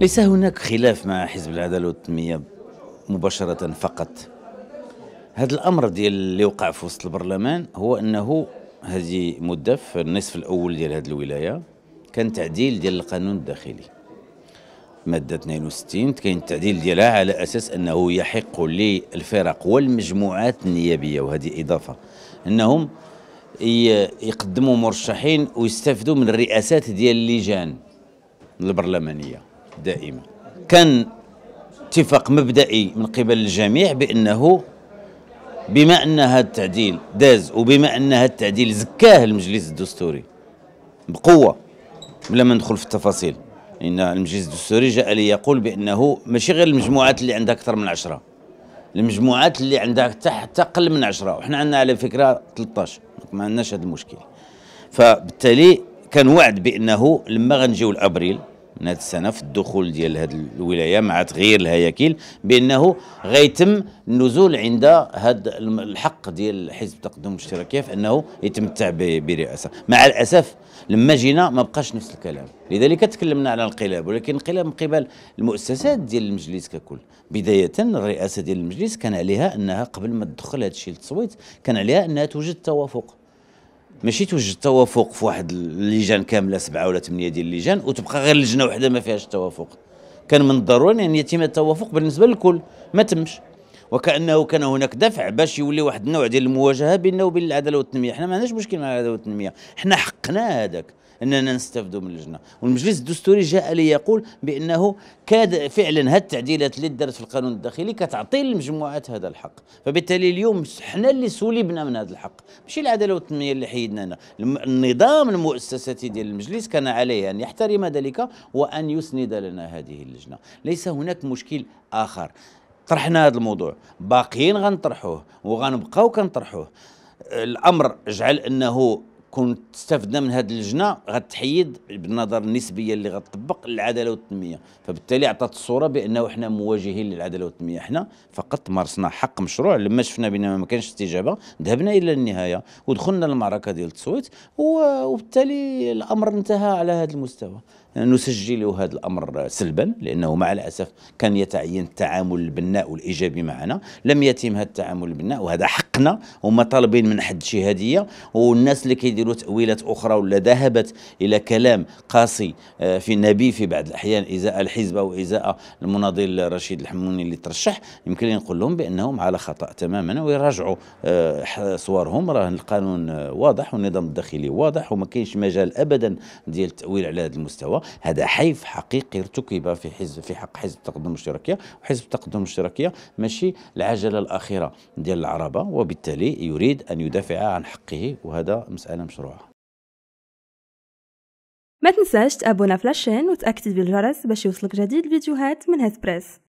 ليس هناك خلاف مع حزب العداله والتنميه مباشره فقط هذا الامر ديال اللي وقع في وسط البرلمان هو انه هذه مده في النصف الاول ديال هذه الولايه كان تعديل ديال القانون الداخلي ماده 62 كاين التعديل ديالها على اساس انه يحق للفرق والمجموعات النيابيه وهذه اضافه انهم يقدموا مرشحين ويستافدوا من الرئاسات ديال اللجان البرلمانيه دائمة كان اتفاق مبدئي من قبل الجميع بأنه بما أن هذا التعديل داز وبما أن هذا التعديل زكاه المجلس الدستوري بقوة بلا ما ندخل في التفاصيل إن المجلس الدستوري جاء ليقول بأنه ماشي غير المجموعات اللي عندها أكثر من عشرة المجموعات اللي عندها حتى أقل من عشرة وحنا عندنا على فكرة 13 ما عندناش هذا المشكل فبالتالي كان وعد بأنه لما غنجيو لأبريل هاد السنه في الدخول ديال هاد الولايه مع تغيير الهياكل بانه غيتم النزول عند هاد الحق ديال حزب التقدم والاشتراكيه في انه يتمتع برئاسه مع الاسف لما جينا ما بقاش نفس الكلام لذلك تكلمنا على انقلاب ولكن انقلاب من قبل المؤسسات ديال المجلس ككل بدايه الرئاسه ديال المجلس كان عليها انها قبل ما تدخل هذا الشيء للتصويت كان عليها انها توجد توافق ماشي توجد توافق في واحد اللجان كامله سبعه ولا ثمانيه ديال اللجان وتبقى غير لجنه واحده ما فيهاش توافق كان من الضروري ان يعني يتم التوافق بالنسبه للكل ما تمش وكانه كان هناك دفع باش يولي واحد النوع ديال المواجهه بيننا وبين العداله والتنميه حنا ما عندناش مشكل مع العداله والتنميه حنا حقنا هذاك اننا نستفدوا من اللجنه والمجلس الدستوري جاء ليقول بانه كاد فعلا هالتعديلات اللي دارت في القانون الداخلي كتعطي للمجموعات هذا الحق فبالتالي اليوم حنا اللي سولبنا من هذا الحق ماشي العداله والتنميه اللي حيدنا أنا. النظام المؤسساتي ديال المجلس كان عليه ان يحترم ذلك وان يسند لنا هذه اللجنه ليس هناك مشكل اخر طرحنا هذا الموضوع باقيين غنطرحوه وغنبقاو كنطرحوه الامر جعل انه كون استفدنا من هذه اللجنه غتحيد بالنظر النسبيه اللي غتطبق العداله والتنميه فبالتالي عطات الصوره بانه احنا مواجهين للعداله والتنميه احنا فقط مارسنا حق مشروع لما شفنا بان ما كانش استجابه ذهبنا الى النهايه ودخلنا المعركه ديال التصويت وبالتالي الامر انتهى على هذا المستوى نسجل هذا الأمر سلبا لأنه مع الأسف كان يتعين التعامل البناء والإيجابي معنا لم يتم هذا التعامل البناء وهذا حقنا هما طالبين من حد شهادية والناس اللي كيديروا تأويلات أخرى ولا ذهبت إلى كلام قاسي آه، في النبي في بعض الأحيان إزاء الحزب أو إزاء المناضل رشيد الحموني اللي ترشح يمكن نقول لهم بأنهم على خطأ تماما ويراجعوا آه، صورهم راه القانون آه، واضح والنظام الداخلي واضح وما كاينش مجال أبدا ديال التأويل على هذا المستوى هذا حيف حقيقي ارتكب في حزب في حق حزب التقدم الاشتراكية وحزب التقدم الاشتراكية ماشي العجلة الأخيرة ديال العربة وبالتالي يريد أن يدافع عن حقه وهذا مسألة مشروعة ما تنساش تابونا فلاشين وتأكد بالجرس باش يوصلك جديد الفيديوهات من هاد بريس